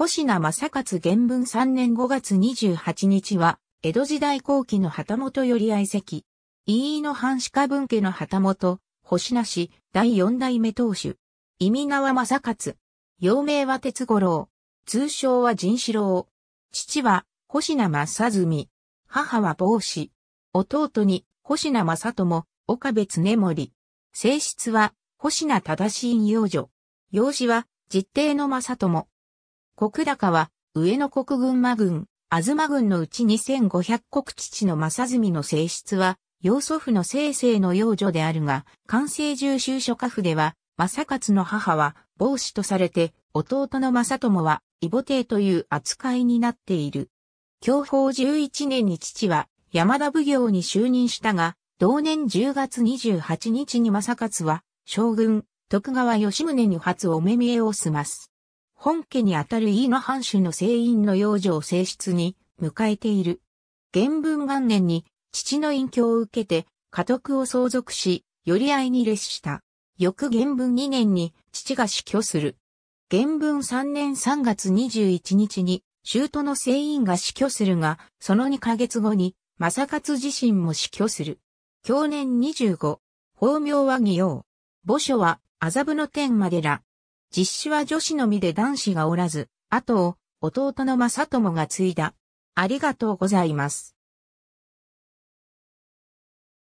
星名正勝原文3年5月28日は、江戸時代後期の旗本より愛席。飯の藩士家分家の旗本、星名氏、第四代目当主。意味川正勝。幼名は鉄五郎。通称は仁四郎。父は、星名正純。母は帽子。弟に、星名正友、岡部常森。性質は、星名正しい女。養子は、実定の正友。国高は、上野国群馬ず東軍のうち2500国父の正澄の性質は、養祖父の生成の養女であるが、関西重修書家府では、正勝の母は、帽子とされて、弟の正友は、異母帝という扱いになっている。教法11年に父は、山田奉行に就任したが、同年10月28日に正勝は、将軍、徳川吉宗に初お目見えを済ます。本家にあたる飯野藩主の聖院の養女を正室に迎えている。元文元年に父の隠居を受けて家督を相続し、寄り合いに列した。翌元文2年に父が死去する。元文3年3月21日に、都の聖院が死去するが、その2ヶ月後に、正勝自身も死去する。去年25、法名は義王。墓所は、麻布の天までら、実施は女子のみで男子がおらず、後を弟の正友が継いだ。ありがとうございます。